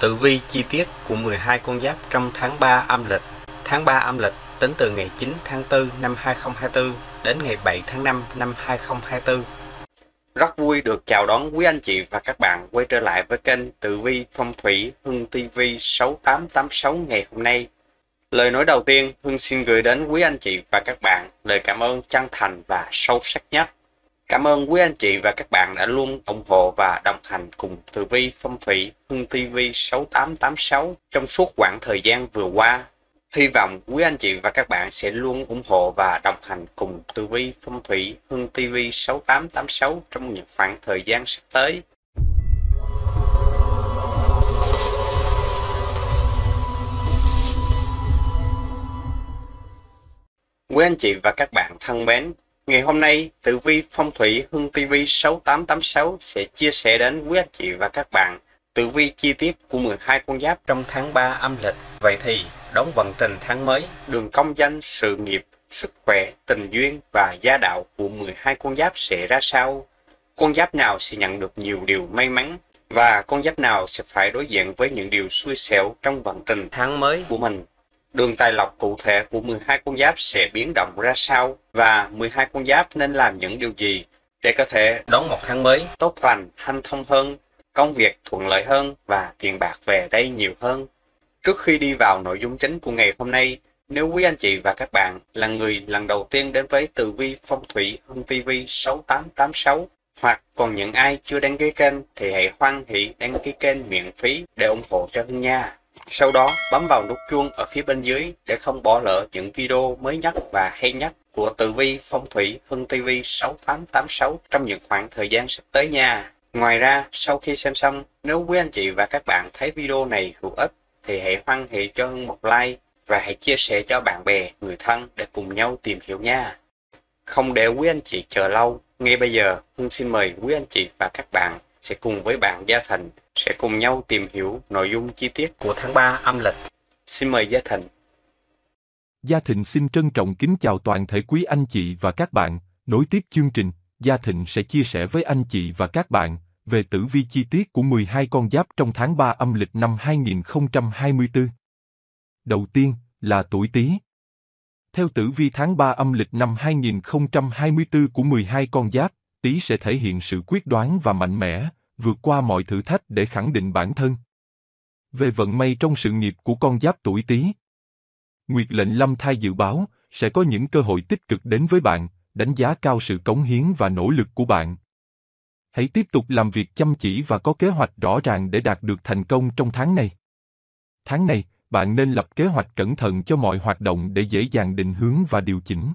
Tử vi chi tiết của 12 con giáp trong tháng 3 âm lịch. Tháng 3 âm lịch tính từ ngày 9 tháng 4 năm 2024 đến ngày 7 tháng 5 năm 2024. Rất vui được chào đón quý anh chị và các bạn quay trở lại với kênh Tử vi Phong thủy Hưng TV 6886 ngày hôm nay. Lời nói đầu tiên, Hưng xin gửi đến quý anh chị và các bạn lời cảm ơn chân thành và sâu sắc nhất Cảm ơn quý anh chị và các bạn đã luôn ủng hộ và đồng hành cùng Thư Vi Phong Thủy Hưng TV 6886 trong suốt quãng thời gian vừa qua. Hy vọng quý anh chị và các bạn sẽ luôn ủng hộ và đồng hành cùng Tư Vi Phong Thủy Hưng TV 6886 trong những khoảng thời gian sắp tới. Quý anh chị và các bạn thân mến, Ngày hôm nay, Tử Vi Phong Thủy Hưng TV 6886 sẽ chia sẻ đến quý anh chị và các bạn tử vi chi tiết của 12 con giáp trong tháng 3 âm lịch. Vậy thì, đón vận trình tháng mới, đường công danh, sự nghiệp, sức khỏe, tình duyên và gia đạo của 12 con giáp sẽ ra sao? Con giáp nào sẽ nhận được nhiều điều may mắn? Và con giáp nào sẽ phải đối diện với những điều xui xẻo trong vận trình tháng mới của mình? Đường tài lộc cụ thể của 12 con giáp sẽ biến động ra sao và 12 con giáp nên làm những điều gì để có thể đón một tháng mới tốt lành, hanh thông hơn, công việc thuận lợi hơn và tiền bạc về đây nhiều hơn. Trước khi đi vào nội dung chính của ngày hôm nay, nếu quý anh chị và các bạn là người lần đầu tiên đến với Từ Vi Phong Thủy Hưng TV 6886 hoặc còn những ai chưa đăng ký kênh thì hãy hoan hỷ đăng ký kênh miễn phí để ủng hộ cho Hưng nha. Sau đó bấm vào nút chuông ở phía bên dưới để không bỏ lỡ những video mới nhất và hay nhất của Tử Vi Phong Thủy Hưng TV 6886 trong những khoảng thời gian sắp tới nha. Ngoài ra, sau khi xem xong, nếu quý anh chị và các bạn thấy video này hữu ích thì hãy hoan hỷ cho Hưng một like và hãy chia sẻ cho bạn bè, người thân để cùng nhau tìm hiểu nha. Không để quý anh chị chờ lâu, ngay bây giờ Hưng xin mời quý anh chị và các bạn sẽ cùng với bạn Gia Thành sẽ cùng nhau tìm hiểu nội dung chi tiết của tháng 3 âm lịch. Xin mời Gia Thịnh. Gia Thịnh xin trân trọng kính chào toàn thể quý anh chị và các bạn. Nối tiếp chương trình, Gia Thịnh sẽ chia sẻ với anh chị và các bạn về tử vi chi tiết của 12 con giáp trong tháng 3 âm lịch năm 2024. Đầu tiên là tuổi Tý. Theo tử vi tháng 3 âm lịch năm 2024 của 12 con giáp, Tý sẽ thể hiện sự quyết đoán và mạnh mẽ, vượt qua mọi thử thách để khẳng định bản thân. Về vận may trong sự nghiệp của con giáp tuổi Tý, Nguyệt lệnh Lâm Thai dự báo sẽ có những cơ hội tích cực đến với bạn, đánh giá cao sự cống hiến và nỗ lực của bạn. Hãy tiếp tục làm việc chăm chỉ và có kế hoạch rõ ràng để đạt được thành công trong tháng này. Tháng này, bạn nên lập kế hoạch cẩn thận cho mọi hoạt động để dễ dàng định hướng và điều chỉnh.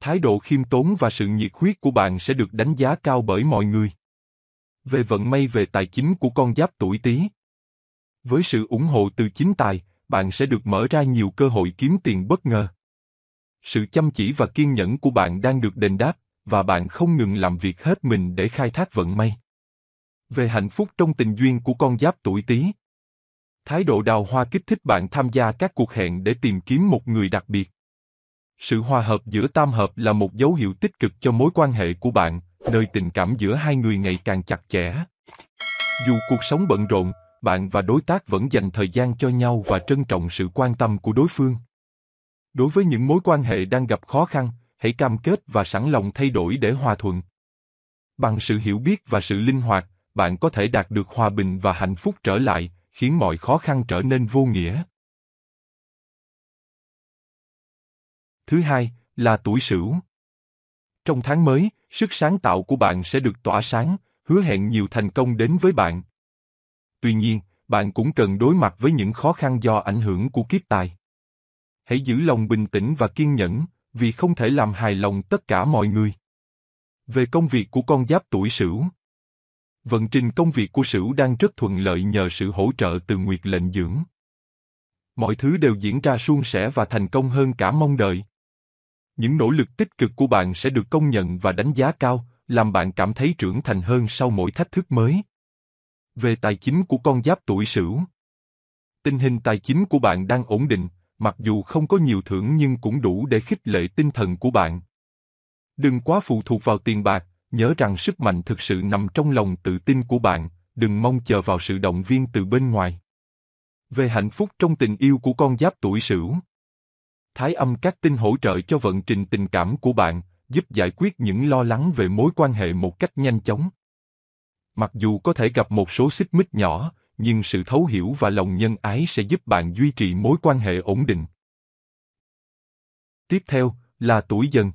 Thái độ khiêm tốn và sự nhiệt huyết của bạn sẽ được đánh giá cao bởi mọi người về vận may về tài chính của con giáp tuổi Tý. Với sự ủng hộ từ chính tài, bạn sẽ được mở ra nhiều cơ hội kiếm tiền bất ngờ. Sự chăm chỉ và kiên nhẫn của bạn đang được đền đáp và bạn không ngừng làm việc hết mình để khai thác vận may. Về hạnh phúc trong tình duyên của con giáp tuổi Tý, thái độ đào hoa kích thích bạn tham gia các cuộc hẹn để tìm kiếm một người đặc biệt. Sự hòa hợp giữa tam hợp là một dấu hiệu tích cực cho mối quan hệ của bạn nơi tình cảm giữa hai người ngày càng chặt chẽ. Dù cuộc sống bận rộn, bạn và đối tác vẫn dành thời gian cho nhau và trân trọng sự quan tâm của đối phương. Đối với những mối quan hệ đang gặp khó khăn, hãy cam kết và sẵn lòng thay đổi để hòa thuận. Bằng sự hiểu biết và sự linh hoạt, bạn có thể đạt được hòa bình và hạnh phúc trở lại, khiến mọi khó khăn trở nên vô nghĩa. Thứ hai là tuổi Sửu. Trong tháng mới, sức sáng tạo của bạn sẽ được tỏa sáng, hứa hẹn nhiều thành công đến với bạn. Tuy nhiên, bạn cũng cần đối mặt với những khó khăn do ảnh hưởng của kiếp tài. Hãy giữ lòng bình tĩnh và kiên nhẫn, vì không thể làm hài lòng tất cả mọi người. Về công việc của con giáp tuổi Sửu. Vận trình công việc của Sửu đang rất thuận lợi nhờ sự hỗ trợ từ Nguyệt lệnh dưỡng. Mọi thứ đều diễn ra suôn sẻ và thành công hơn cả mong đợi, những nỗ lực tích cực của bạn sẽ được công nhận và đánh giá cao, làm bạn cảm thấy trưởng thành hơn sau mỗi thách thức mới. Về tài chính của con giáp tuổi Sửu. Tình hình tài chính của bạn đang ổn định, mặc dù không có nhiều thưởng nhưng cũng đủ để khích lệ tinh thần của bạn. Đừng quá phụ thuộc vào tiền bạc, nhớ rằng sức mạnh thực sự nằm trong lòng tự tin của bạn, đừng mong chờ vào sự động viên từ bên ngoài. Về hạnh phúc trong tình yêu của con giáp tuổi Sửu. Thái âm các tinh hỗ trợ cho vận trình tình cảm của bạn, giúp giải quyết những lo lắng về mối quan hệ một cách nhanh chóng. Mặc dù có thể gặp một số xích mích nhỏ, nhưng sự thấu hiểu và lòng nhân ái sẽ giúp bạn duy trì mối quan hệ ổn định. Tiếp theo là tuổi dần.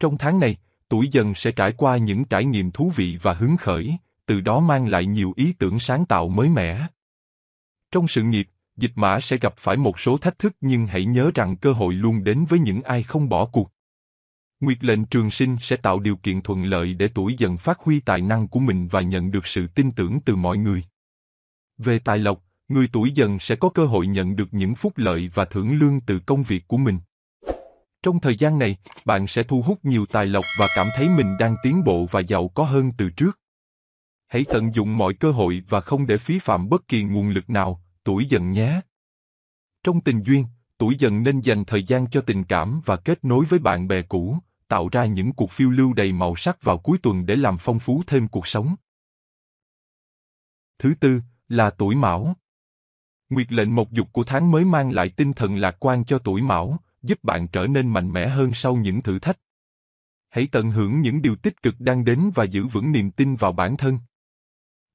Trong tháng này, tuổi dần sẽ trải qua những trải nghiệm thú vị và hứng khởi, từ đó mang lại nhiều ý tưởng sáng tạo mới mẻ. Trong sự nghiệp, dịch mã sẽ gặp phải một số thách thức nhưng hãy nhớ rằng cơ hội luôn đến với những ai không bỏ cuộc. Nguyệt lệnh trường sinh sẽ tạo điều kiện thuận lợi để tuổi dần phát huy tài năng của mình và nhận được sự tin tưởng từ mọi người. Về tài lộc, người tuổi dần sẽ có cơ hội nhận được những phúc lợi và thưởng lương từ công việc của mình. Trong thời gian này, bạn sẽ thu hút nhiều tài lộc và cảm thấy mình đang tiến bộ và giàu có hơn từ trước. Hãy tận dụng mọi cơ hội và không để phí phạm bất kỳ nguồn lực nào, tuổi dần nhé. Trong tình duyên, tuổi dần nên dành thời gian cho tình cảm và kết nối với bạn bè cũ, tạo ra những cuộc phiêu lưu đầy màu sắc vào cuối tuần để làm phong phú thêm cuộc sống. Thứ tư là tuổi Mão. Nguyệt lệnh mộc dục của tháng mới mang lại tinh thần lạc quan cho tuổi Mão, giúp bạn trở nên mạnh mẽ hơn sau những thử thách. Hãy tận hưởng những điều tích cực đang đến và giữ vững niềm tin vào bản thân.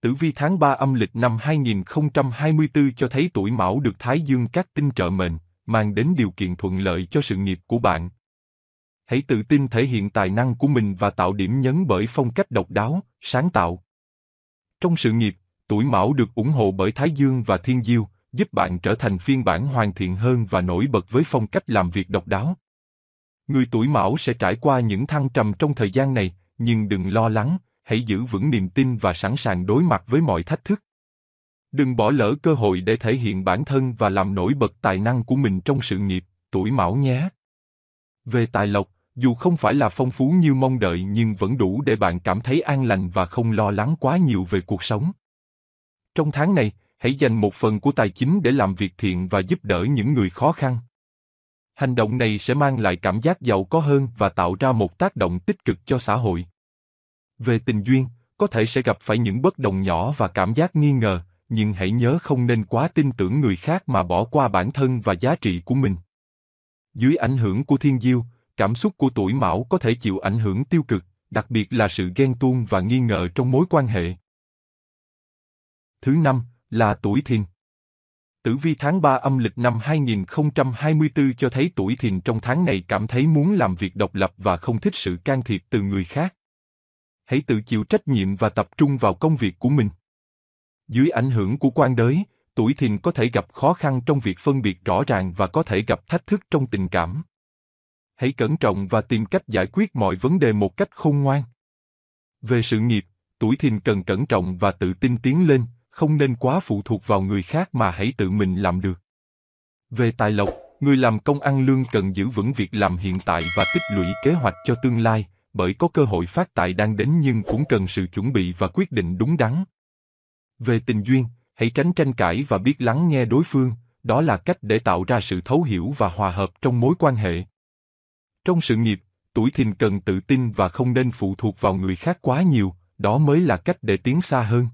Tử vi tháng 3 âm lịch năm 2024 cho thấy tuổi Mão được Thái Dương các tinh trợ mệnh, mang đến điều kiện thuận lợi cho sự nghiệp của bạn. Hãy tự tin thể hiện tài năng của mình và tạo điểm nhấn bởi phong cách độc đáo, sáng tạo. Trong sự nghiệp, tuổi Mão được ủng hộ bởi Thái Dương và Thiên Diêu, giúp bạn trở thành phiên bản hoàn thiện hơn và nổi bật với phong cách làm việc độc đáo. Người tuổi Mão sẽ trải qua những thăng trầm trong thời gian này, nhưng đừng lo lắng, hãy giữ vững niềm tin và sẵn sàng đối mặt với mọi thách thức. Đừng bỏ lỡ cơ hội để thể hiện bản thân và làm nổi bật tài năng của mình trong sự nghiệp, tuổi mão nhé. Về tài lộc, dù không phải là phong phú như mong đợi nhưng vẫn đủ để bạn cảm thấy an lành và không lo lắng quá nhiều về cuộc sống. Trong tháng này, hãy dành một phần của tài chính để làm việc thiện và giúp đỡ những người khó khăn. Hành động này sẽ mang lại cảm giác giàu có hơn và tạo ra một tác động tích cực cho xã hội. Về tình duyên, có thể sẽ gặp phải những bất đồng nhỏ và cảm giác nghi ngờ, nhưng hãy nhớ không nên quá tin tưởng người khác mà bỏ qua bản thân và giá trị của mình. Dưới ảnh hưởng của thiên diêu, cảm xúc của tuổi mão có thể chịu ảnh hưởng tiêu cực, đặc biệt là sự ghen tuông và nghi ngờ trong mối quan hệ. Thứ năm là tuổi thìn. Tử vi tháng 3 âm lịch năm 2024 cho thấy tuổi thìn trong tháng này cảm thấy muốn làm việc độc lập và không thích sự can thiệp từ người khác hãy tự chịu trách nhiệm và tập trung vào công việc của mình. Dưới ảnh hưởng của quan đới, tuổi thìn có thể gặp khó khăn trong việc phân biệt rõ ràng và có thể gặp thách thức trong tình cảm. Hãy cẩn trọng và tìm cách giải quyết mọi vấn đề một cách khôn ngoan. Về sự nghiệp, tuổi thìn cần cẩn trọng và tự tin tiến lên, không nên quá phụ thuộc vào người khác mà hãy tự mình làm được. Về tài lộc, người làm công ăn lương cần giữ vững việc làm hiện tại và tích lũy kế hoạch cho tương lai, bởi có cơ hội phát tài đang đến nhưng cũng cần sự chuẩn bị và quyết định đúng đắn. Về tình duyên, hãy tránh tranh cãi và biết lắng nghe đối phương, đó là cách để tạo ra sự thấu hiểu và hòa hợp trong mối quan hệ. Trong sự nghiệp, tuổi thìn cần tự tin và không nên phụ thuộc vào người khác quá nhiều, đó mới là cách để tiến xa hơn.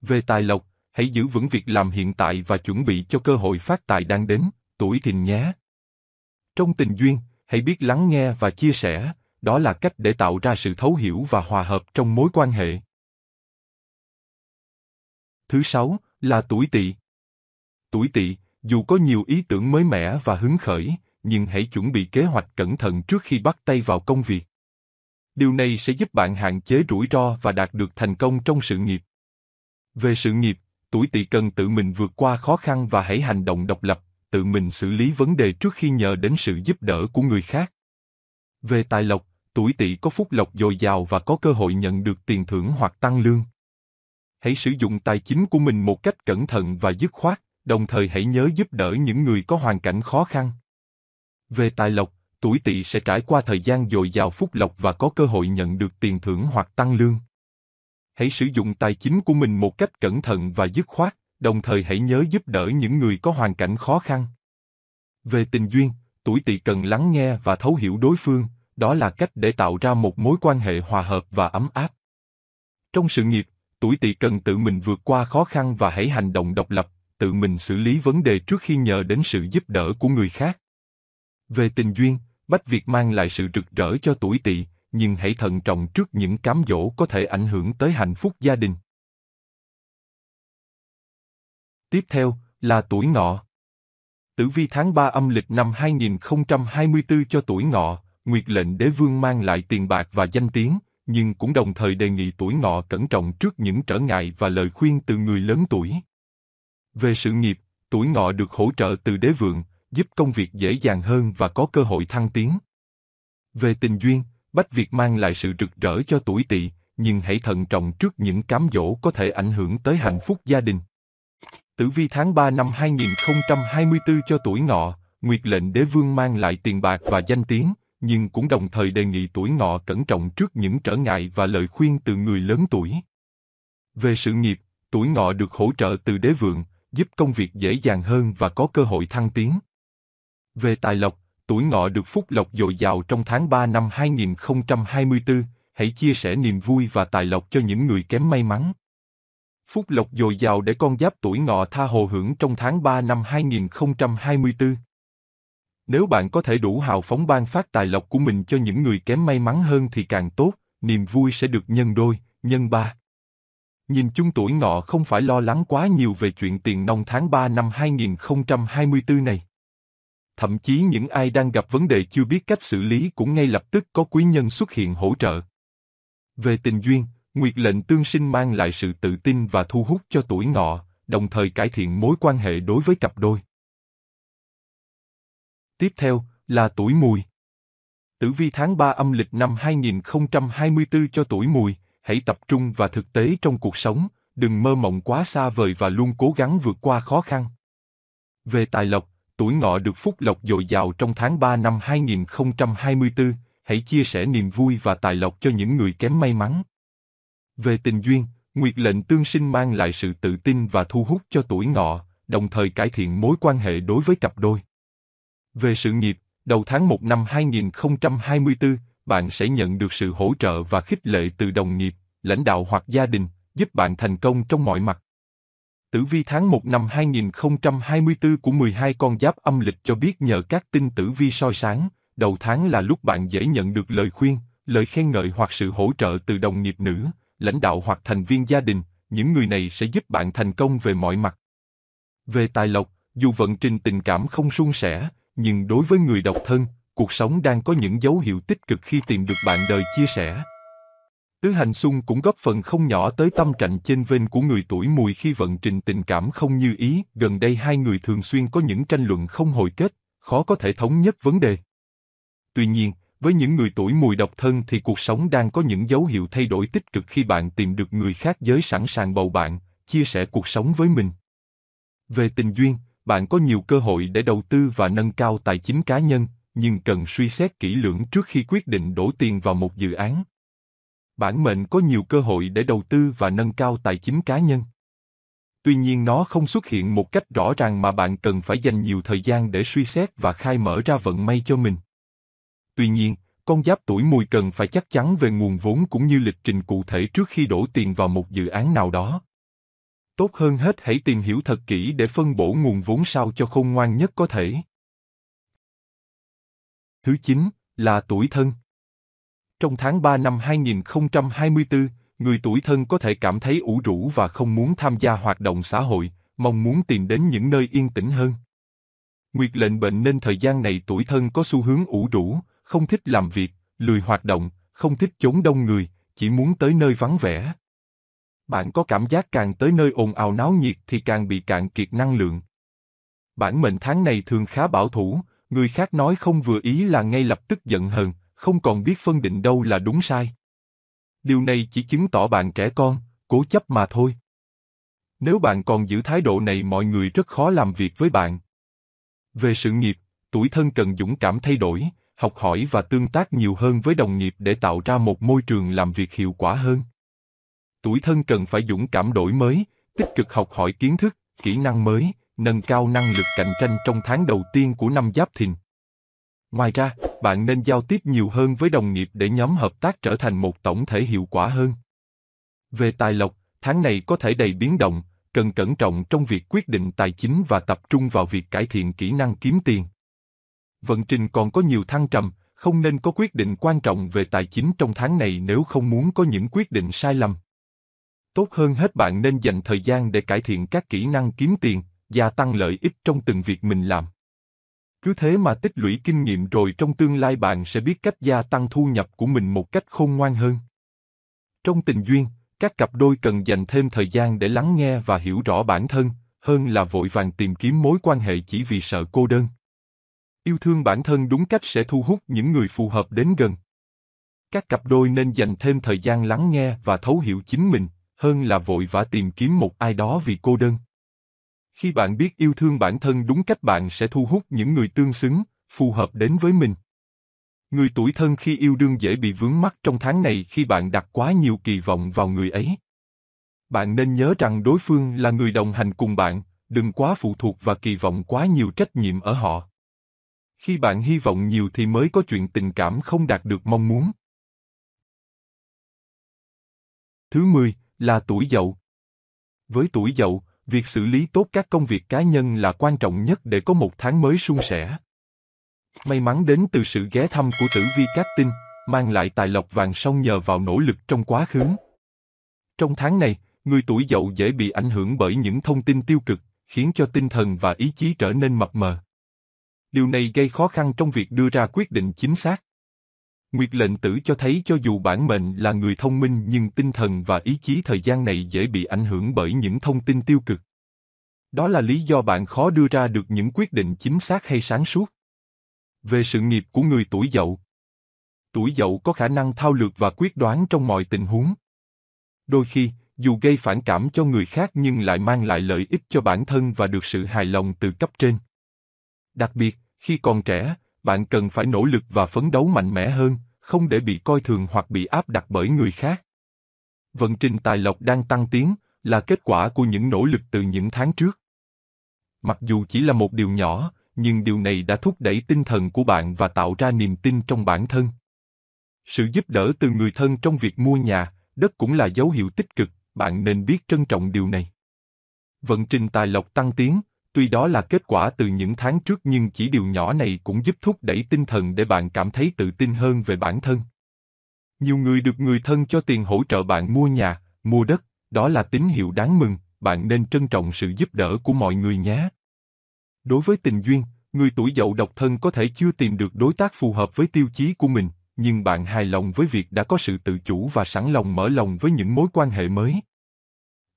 Về tài lộc, hãy giữ vững việc làm hiện tại và chuẩn bị cho cơ hội phát tài đang đến, tuổi thìn nhé. Trong tình duyên, hãy biết lắng nghe và chia sẻ, đó là cách để tạo ra sự thấu hiểu và hòa hợp trong mối quan hệ thứ sáu là tuổi tỵ tuổi tỵ dù có nhiều ý tưởng mới mẻ và hứng khởi nhưng hãy chuẩn bị kế hoạch cẩn thận trước khi bắt tay vào công việc điều này sẽ giúp bạn hạn chế rủi ro và đạt được thành công trong sự nghiệp về sự nghiệp tuổi tỵ cần tự mình vượt qua khó khăn và hãy hành động độc lập tự mình xử lý vấn đề trước khi nhờ đến sự giúp đỡ của người khác về tài lộc tuổi tỵ có phúc lộc dồi dào và có cơ hội nhận được tiền thưởng hoặc tăng lương. Hãy sử dụng tài chính của mình một cách cẩn thận và dứt khoát, đồng thời hãy nhớ giúp đỡ những người có hoàn cảnh khó khăn. Về tài lộc, tuổi tỵ sẽ trải qua thời gian dồi dào phúc lộc và có cơ hội nhận được tiền thưởng hoặc tăng lương. Hãy sử dụng tài chính của mình một cách cẩn thận và dứt khoát, đồng thời hãy nhớ giúp đỡ những người có hoàn cảnh khó khăn. Về tình duyên, tuổi tỵ cần lắng nghe và thấu hiểu đối phương, đó là cách để tạo ra một mối quan hệ hòa hợp và ấm áp. Trong sự nghiệp, tuổi tỵ cần tự mình vượt qua khó khăn và hãy hành động độc lập, tự mình xử lý vấn đề trước khi nhờ đến sự giúp đỡ của người khác. Về tình duyên, Bách việc mang lại sự rực rỡ cho tuổi tỵ, nhưng hãy thận trọng trước những cám dỗ có thể ảnh hưởng tới hạnh phúc gia đình. Tiếp theo là tuổi ngọ. Tử vi tháng 3 âm lịch năm 2024 cho tuổi ngọ, Nguyệt lệnh đế vương mang lại tiền bạc và danh tiếng, nhưng cũng đồng thời đề nghị tuổi ngọ cẩn trọng trước những trở ngại và lời khuyên từ người lớn tuổi. Về sự nghiệp, tuổi ngọ được hỗ trợ từ đế vượng, giúp công việc dễ dàng hơn và có cơ hội thăng tiến. Về tình duyên, Bách việc mang lại sự rực rỡ cho tuổi tỵ, nhưng hãy thận trọng trước những cám dỗ có thể ảnh hưởng tới hạnh phúc gia đình. Tử vi tháng 3 năm 2024 cho tuổi ngọ, Nguyệt lệnh đế vương mang lại tiền bạc và danh tiếng, nhưng cũng đồng thời đề nghị tuổi ngọ cẩn trọng trước những trở ngại và lời khuyên từ người lớn tuổi. Về sự nghiệp, tuổi ngọ được hỗ trợ từ đế vượng, giúp công việc dễ dàng hơn và có cơ hội thăng tiến. Về tài lộc, tuổi ngọ được phúc lộc dồi dào trong tháng 3 năm 2024, hãy chia sẻ niềm vui và tài lộc cho những người kém may mắn. Phúc lộc dồi dào để con giáp tuổi ngọ tha hồ hưởng trong tháng 3 năm 2024. Nếu bạn có thể đủ hào phóng ban phát tài lộc của mình cho những người kém may mắn hơn thì càng tốt, niềm vui sẽ được nhân đôi, nhân ba. Nhìn chung tuổi ngọ không phải lo lắng quá nhiều về chuyện tiền nông tháng 3 năm 2024 này. Thậm chí những ai đang gặp vấn đề chưa biết cách xử lý cũng ngay lập tức có quý nhân xuất hiện hỗ trợ. Về tình duyên, nguyệt lệnh tương sinh mang lại sự tự tin và thu hút cho tuổi ngọ, đồng thời cải thiện mối quan hệ đối với cặp đôi. Tiếp theo là tuổi mùi. Tử vi tháng 3 âm lịch năm 2024 cho tuổi mùi, hãy tập trung và thực tế trong cuộc sống, đừng mơ mộng quá xa vời và luôn cố gắng vượt qua khó khăn. Về tài lộc, tuổi ngọ được phúc lộc dồi dào trong tháng 3 năm 2024, hãy chia sẻ niềm vui và tài lộc cho những người kém may mắn. Về tình duyên, nguyệt lệnh tương sinh mang lại sự tự tin và thu hút cho tuổi ngọ, đồng thời cải thiện mối quan hệ đối với cặp đôi. Về sự nghiệp, đầu tháng 1 năm 2024, bạn sẽ nhận được sự hỗ trợ và khích lệ từ đồng nghiệp, lãnh đạo hoặc gia đình, giúp bạn thành công trong mọi mặt. Tử vi tháng 1 năm 2024 của 12 con giáp âm lịch cho biết nhờ các tinh tử vi soi sáng, đầu tháng là lúc bạn dễ nhận được lời khuyên, lời khen ngợi hoặc sự hỗ trợ từ đồng nghiệp nữ, lãnh đạo hoặc thành viên gia đình, những người này sẽ giúp bạn thành công về mọi mặt. Về tài lộc, dù vận trình tình cảm không suôn sẻ, nhưng đối với người độc thân, cuộc sống đang có những dấu hiệu tích cực khi tìm được bạn đời chia sẻ. Tứ hành xung cũng góp phần không nhỏ tới tâm trạng trên vênh của người tuổi mùi khi vận trình tình cảm không như ý, gần đây hai người thường xuyên có những tranh luận không hồi kết, khó có thể thống nhất vấn đề. Tuy nhiên, với những người tuổi mùi độc thân thì cuộc sống đang có những dấu hiệu thay đổi tích cực khi bạn tìm được người khác giới sẵn sàng bầu bạn, chia sẻ cuộc sống với mình. Về tình duyên, bạn có nhiều cơ hội để đầu tư và nâng cao tài chính cá nhân, nhưng cần suy xét kỹ lưỡng trước khi quyết định đổ tiền vào một dự án. Bản mệnh có nhiều cơ hội để đầu tư và nâng cao tài chính cá nhân. Tuy nhiên nó không xuất hiện một cách rõ ràng mà bạn cần phải dành nhiều thời gian để suy xét và khai mở ra vận may cho mình. Tuy nhiên, con giáp tuổi mùi cần phải chắc chắn về nguồn vốn cũng như lịch trình cụ thể trước khi đổ tiền vào một dự án nào đó tốt hơn hết hãy tìm hiểu thật kỹ để phân bổ nguồn vốn sao cho khôn ngoan nhất có thể. Thứ 9 là tuổi thân. Trong tháng 3 năm 2024, người tuổi thân có thể cảm thấy ủ rũ và không muốn tham gia hoạt động xã hội, mong muốn tìm đến những nơi yên tĩnh hơn. Nguyệt lệnh bệnh nên thời gian này tuổi thân có xu hướng ủ rũ, không thích làm việc, lười hoạt động, không thích chốn đông người, chỉ muốn tới nơi vắng vẻ. Bạn có cảm giác càng tới nơi ồn ào náo nhiệt thì càng bị cạn kiệt năng lượng. Bản mệnh tháng này thường khá bảo thủ, người khác nói không vừa ý là ngay lập tức giận hờn, không còn biết phân định đâu là đúng sai. Điều này chỉ chứng tỏ bạn trẻ con, cố chấp mà thôi. Nếu bạn còn giữ thái độ này mọi người rất khó làm việc với bạn. Về sự nghiệp, tuổi thân cần dũng cảm thay đổi, học hỏi và tương tác nhiều hơn với đồng nghiệp để tạo ra một môi trường làm việc hiệu quả hơn tuổi thân cần phải dũng cảm đổi mới, tích cực học hỏi kiến thức, kỹ năng mới, nâng cao năng lực cạnh tranh trong tháng đầu tiên của năm Giáp Thìn. Ngoài ra, bạn nên giao tiếp nhiều hơn với đồng nghiệp để nhóm hợp tác trở thành một tổng thể hiệu quả hơn. Về tài lộc, tháng này có thể đầy biến động, cần cẩn trọng trong việc quyết định tài chính và tập trung vào việc cải thiện kỹ năng kiếm tiền. Vận trình còn có nhiều thăng trầm, không nên có quyết định quan trọng về tài chính trong tháng này nếu không muốn có những quyết định sai lầm. Tốt hơn hết bạn nên dành thời gian để cải thiện các kỹ năng kiếm tiền, gia tăng lợi ích trong từng việc mình làm. Cứ thế mà tích lũy kinh nghiệm rồi trong tương lai bạn sẽ biết cách gia tăng thu nhập của mình một cách khôn ngoan hơn. Trong tình duyên, các cặp đôi cần dành thêm thời gian để lắng nghe và hiểu rõ bản thân, hơn là vội vàng tìm kiếm mối quan hệ chỉ vì sợ cô đơn. Yêu thương bản thân đúng cách sẽ thu hút những người phù hợp đến gần. Các cặp đôi nên dành thêm thời gian lắng nghe và thấu hiểu chính mình, hơn là vội vã tìm kiếm một ai đó vì cô đơn. Khi bạn biết yêu thương bản thân đúng cách bạn sẽ thu hút những người tương xứng, phù hợp đến với mình. Người tuổi thân khi yêu đương dễ bị vướng mắc trong tháng này khi bạn đặt quá nhiều kỳ vọng vào người ấy. Bạn nên nhớ rằng đối phương là người đồng hành cùng bạn, đừng quá phụ thuộc và kỳ vọng quá nhiều trách nhiệm ở họ. Khi bạn hy vọng nhiều thì mới có chuyện tình cảm không đạt được mong muốn. Thứ 10, là tuổi dậu. Với tuổi dậu, việc xử lý tốt các công việc cá nhân là quan trọng nhất để có một tháng mới suôn sẻ. May mắn đến từ sự ghé thăm của tử vi Cát Tinh, mang lại tài lộc vàng song nhờ vào nỗ lực trong quá khứ. Trong tháng này, người tuổi dậu dễ bị ảnh hưởng bởi những thông tin tiêu cực, khiến cho tinh thần và ý chí trở nên mập mờ. Điều này gây khó khăn trong việc đưa ra quyết định chính xác. Nguyệt lệnh tử cho thấy cho dù bản mệnh là người thông minh nhưng tinh thần và ý chí thời gian này dễ bị ảnh hưởng bởi những thông tin tiêu cực. Đó là lý do bạn khó đưa ra được những quyết định chính xác hay sáng suốt. Về sự nghiệp của người tuổi dậu Tuổi dậu có khả năng thao lược và quyết đoán trong mọi tình huống. Đôi khi, dù gây phản cảm cho người khác nhưng lại mang lại lợi ích cho bản thân và được sự hài lòng từ cấp trên. Đặc biệt, khi còn trẻ, bạn cần phải nỗ lực và phấn đấu mạnh mẽ hơn, không để bị coi thường hoặc bị áp đặt bởi người khác. Vận trình tài lộc đang tăng tiến là kết quả của những nỗ lực từ những tháng trước. Mặc dù chỉ là một điều nhỏ, nhưng điều này đã thúc đẩy tinh thần của bạn và tạo ra niềm tin trong bản thân. Sự giúp đỡ từ người thân trong việc mua nhà, đất cũng là dấu hiệu tích cực, bạn nên biết trân trọng điều này. Vận trình tài lộc tăng tiến Tuy đó là kết quả từ những tháng trước nhưng chỉ điều nhỏ này cũng giúp thúc đẩy tinh thần để bạn cảm thấy tự tin hơn về bản thân. Nhiều người được người thân cho tiền hỗ trợ bạn mua nhà, mua đất, đó là tín hiệu đáng mừng, bạn nên trân trọng sự giúp đỡ của mọi người nhé. Đối với tình duyên, người tuổi dậu độc thân có thể chưa tìm được đối tác phù hợp với tiêu chí của mình, nhưng bạn hài lòng với việc đã có sự tự chủ và sẵn lòng mở lòng với những mối quan hệ mới.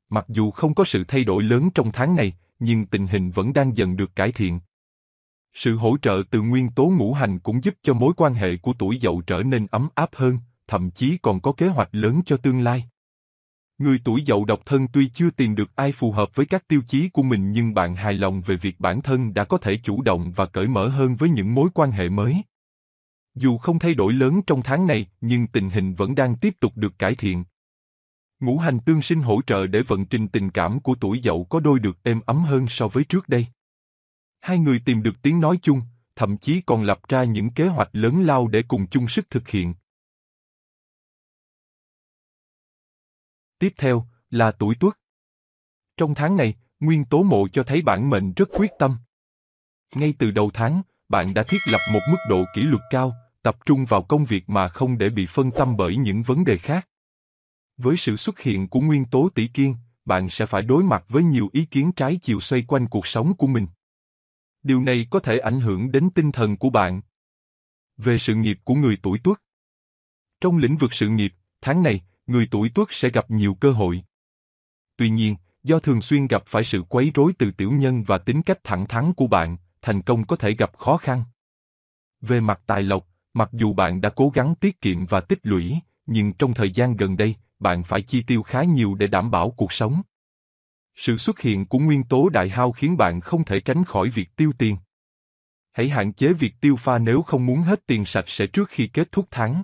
Mặc dù không có sự thay đổi lớn trong tháng này, nhưng tình hình vẫn đang dần được cải thiện. Sự hỗ trợ từ nguyên tố ngũ hành cũng giúp cho mối quan hệ của tuổi dậu trở nên ấm áp hơn, thậm chí còn có kế hoạch lớn cho tương lai. Người tuổi dậu độc thân tuy chưa tìm được ai phù hợp với các tiêu chí của mình nhưng bạn hài lòng về việc bản thân đã có thể chủ động và cởi mở hơn với những mối quan hệ mới. Dù không thay đổi lớn trong tháng này, nhưng tình hình vẫn đang tiếp tục được cải thiện. Ngũ hành tương sinh hỗ trợ để vận trình tình cảm của tuổi dậu có đôi được êm ấm hơn so với trước đây. Hai người tìm được tiếng nói chung, thậm chí còn lập ra những kế hoạch lớn lao để cùng chung sức thực hiện. Tiếp theo là tuổi Tuất. Trong tháng này, nguyên tố mộ cho thấy bản mệnh rất quyết tâm. Ngay từ đầu tháng, bạn đã thiết lập một mức độ kỷ luật cao, tập trung vào công việc mà không để bị phân tâm bởi những vấn đề khác. Với sự xuất hiện của nguyên tố tỷ kiên, bạn sẽ phải đối mặt với nhiều ý kiến trái chiều xoay quanh cuộc sống của mình. Điều này có thể ảnh hưởng đến tinh thần của bạn. Về sự nghiệp của người tuổi Tuất. Trong lĩnh vực sự nghiệp, tháng này, người tuổi Tuất sẽ gặp nhiều cơ hội. Tuy nhiên, do thường xuyên gặp phải sự quấy rối từ tiểu nhân và tính cách thẳng thắn của bạn, thành công có thể gặp khó khăn. Về mặt tài lộc, mặc dù bạn đã cố gắng tiết kiệm và tích lũy, nhưng trong thời gian gần đây, bạn phải chi tiêu khá nhiều để đảm bảo cuộc sống. Sự xuất hiện của nguyên tố đại hao khiến bạn không thể tránh khỏi việc tiêu tiền. Hãy hạn chế việc tiêu pha nếu không muốn hết tiền sạch sẽ trước khi kết thúc tháng.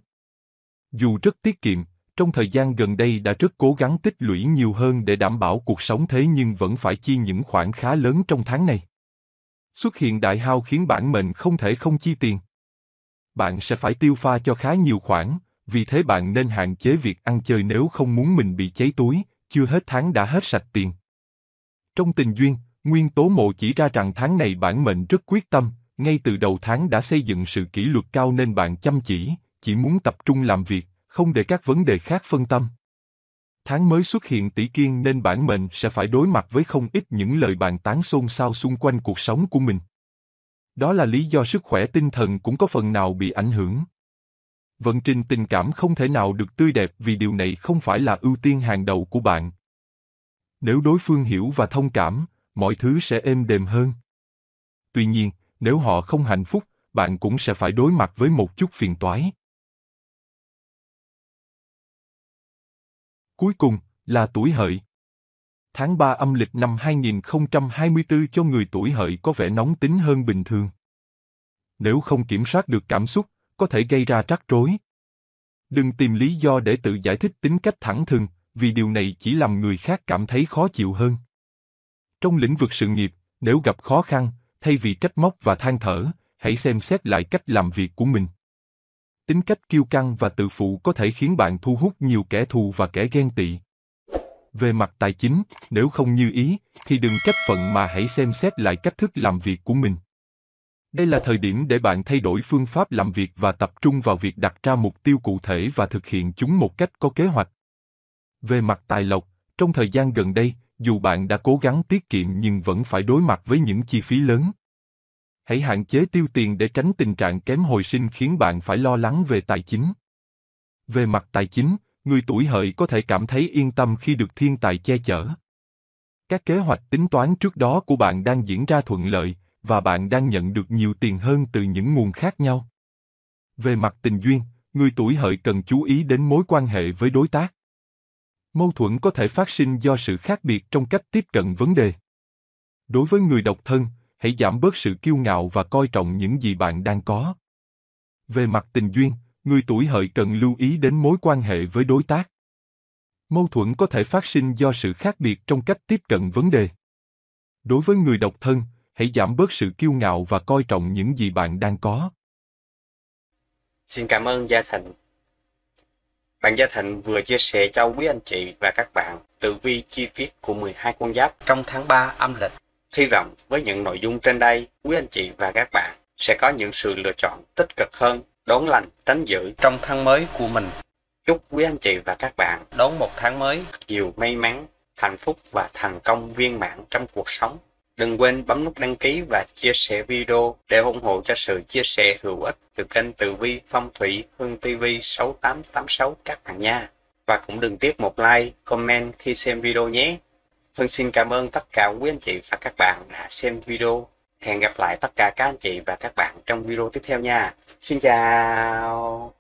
Dù rất tiết kiệm, trong thời gian gần đây đã rất cố gắng tích lũy nhiều hơn để đảm bảo cuộc sống thế nhưng vẫn phải chi những khoản khá lớn trong tháng này. Xuất hiện đại hao khiến bản mệnh không thể không chi tiền. Bạn sẽ phải tiêu pha cho khá nhiều khoản, vì thế bạn nên hạn chế việc ăn chơi nếu không muốn mình bị cháy túi, chưa hết tháng đã hết sạch tiền. Trong tình duyên, Nguyên Tố Mộ chỉ ra rằng tháng này bản mệnh rất quyết tâm, ngay từ đầu tháng đã xây dựng sự kỷ luật cao nên bạn chăm chỉ, chỉ muốn tập trung làm việc, không để các vấn đề khác phân tâm. Tháng mới xuất hiện tỷ kiên nên bản mệnh sẽ phải đối mặt với không ít những lời bàn tán xôn xao xung quanh cuộc sống của mình. Đó là lý do sức khỏe tinh thần cũng có phần nào bị ảnh hưởng vận trình tình cảm không thể nào được tươi đẹp vì điều này không phải là ưu tiên hàng đầu của bạn. Nếu đối phương hiểu và thông cảm, mọi thứ sẽ êm đềm hơn. Tuy nhiên, nếu họ không hạnh phúc, bạn cũng sẽ phải đối mặt với một chút phiền toái. Cuối cùng là tuổi hợi. Tháng 3 âm lịch năm 2024 cho người tuổi hợi có vẻ nóng tính hơn bình thường. Nếu không kiểm soát được cảm xúc, có thể gây ra rắc rối. Đừng tìm lý do để tự giải thích tính cách thẳng thừng, vì điều này chỉ làm người khác cảm thấy khó chịu hơn. Trong lĩnh vực sự nghiệp, nếu gặp khó khăn, thay vì trách móc và than thở, hãy xem xét lại cách làm việc của mình. Tính cách kiêu căng và tự phụ có thể khiến bạn thu hút nhiều kẻ thù và kẻ ghen tị. Về mặt tài chính, nếu không như ý, thì đừng trách phận mà hãy xem xét lại cách thức làm việc của mình. Đây là thời điểm để bạn thay đổi phương pháp làm việc và tập trung vào việc đặt ra mục tiêu cụ thể và thực hiện chúng một cách có kế hoạch. Về mặt tài lộc, trong thời gian gần đây, dù bạn đã cố gắng tiết kiệm nhưng vẫn phải đối mặt với những chi phí lớn. Hãy hạn chế tiêu tiền để tránh tình trạng kém hồi sinh khiến bạn phải lo lắng về tài chính. Về mặt tài chính, người tuổi hợi có thể cảm thấy yên tâm khi được thiên tài che chở. Các kế hoạch tính toán trước đó của bạn đang diễn ra thuận lợi, và bạn đang nhận được nhiều tiền hơn từ những nguồn khác nhau. Về mặt tình duyên, người tuổi hợi cần chú ý đến mối quan hệ với đối tác. Mâu thuẫn có thể phát sinh do sự khác biệt trong cách tiếp cận vấn đề. Đối với người độc thân, hãy giảm bớt sự kiêu ngạo và coi trọng những gì bạn đang có. Về mặt tình duyên, người tuổi hợi cần lưu ý đến mối quan hệ với đối tác. Mâu thuẫn có thể phát sinh do sự khác biệt trong cách tiếp cận vấn đề. Đối với người độc thân, hãy giảm bớt sự kiêu ngạo và coi trọng những gì bạn đang có. Xin cảm ơn Gia Thành. Bạn Gia Thịnh vừa chia sẻ cho quý anh chị và các bạn tử vi chi tiết của 12 con giáp trong tháng 3 âm lịch. Hy vọng với những nội dung trên đây, quý anh chị và các bạn sẽ có những sự lựa chọn tích cực hơn, đón lành, tránh dữ trong tháng mới của mình. Chúc quý anh chị và các bạn đón một tháng mới nhiều may mắn, hạnh phúc và thành công viên mãn trong cuộc sống. Đừng quên bấm nút đăng ký và chia sẻ video để ủng hộ cho sự chia sẻ hữu ích từ kênh Từ Vi Phong Thủy Hương TV 6886 các bạn nha. Và cũng đừng tiếc một like, comment khi xem video nhé. Hương xin cảm ơn tất cả quý anh chị và các bạn đã xem video. Hẹn gặp lại tất cả các anh chị và các bạn trong video tiếp theo nha. Xin chào!